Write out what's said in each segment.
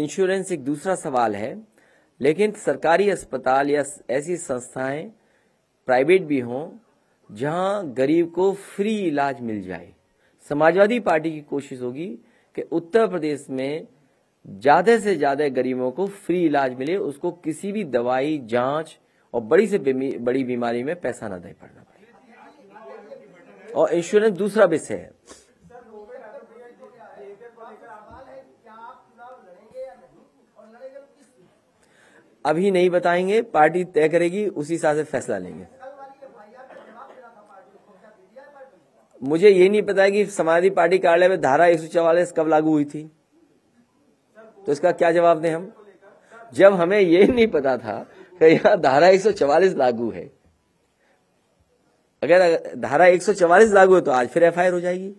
insurance एक दूसरा सवाल है लेकिन सरकारी अस्पताल या ऐसी संस्थाएं प्राइवेट भी हों जहां गरीब को फ्री इलाज मिल जाए समाजवादी पार्टी की कोशिश होगी कि उत्तर प्रदेश में ज्यादा से ज्यादा गरीबों को फ्री इलाज मिले उसको किसी भी दवाई जांच और बड़ी से बड़ी बीमारी में पैसा ना दे पड़ना पड़े और इंश्योरेंस दूसरा विषय है अभी नहीं बताएंगे पार्टी तय करेगी उसी हिसाब से फैसला लेंगे मुझे ये नहीं पता है कि समाजवादी पार्टी कार्यालय में धारा एक कब लागू हुई थी तो इसका क्या जवाब दें हम जब हमें ये नहीं पता था कि यहाँ धारा एक लागू है अगर धारा 144 लागू है तो आज फिर एफआईआर हो जाएगी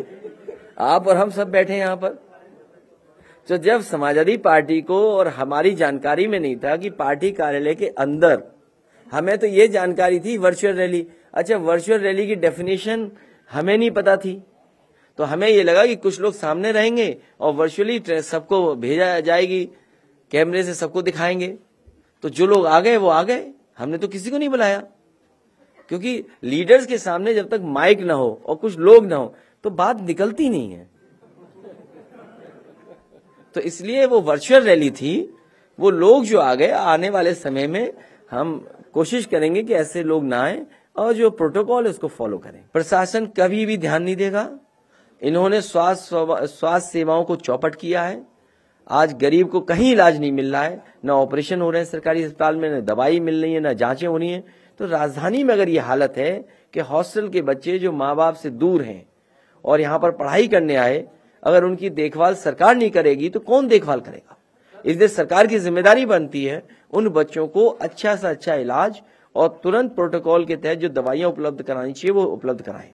आप और हम सब बैठे हैं यहाँ पर तो जब समाजवादी पार्टी को और हमारी जानकारी में नहीं था कि पार्टी कार्यालय के अंदर हमें तो ये जानकारी थी वर्चुअल रैली अच्छा वर्चुअल रैली की डेफिनेशन हमें नहीं पता थी तो हमें ये लगा कि कुछ लोग सामने रहेंगे और वर्चुअली सबको भेजा जाएगी कैमरे से सबको दिखाएंगे तो जो लोग आ गए वो आ गए हमने तो किसी को नहीं बुलाया क्योंकि लीडर्स के सामने जब तक माइक ना हो और कुछ लोग ना हो तो बात निकलती नहीं है तो इसलिए वो वर्चुअल रैली थी वो लोग जो आ गए आने वाले समय में हम कोशिश करेंगे कि ऐसे लोग ना आए और जो प्रोटोकॉल है उसको फॉलो करें प्रशासन कभी भी ध्यान नहीं देगा इन्होंने स्वास्थ्य स्वास्थ्य सेवाओं को चौपट किया है आज गरीब को कहीं इलाज नहीं मिल रहा है ना ऑपरेशन हो रहे हैं सरकारी अस्पताल में ना दवाई मिल रही है ना जांचें हो रही हैं तो राजधानी में अगर ये हालत है कि हॉस्टल के बच्चे जो माँ बाप से दूर हैं और यहाँ पर पढ़ाई करने आए अगर उनकी देखभाल सरकार नहीं करेगी तो कौन देखभाल करेगा इसलिए सरकार की जिम्मेदारी बनती है उन बच्चों को अच्छा से अच्छा इलाज और तुरंत प्रोटोकॉल के तहत जो दवाइयां उपलब्ध करानी चाहिए वो उपलब्ध कराएं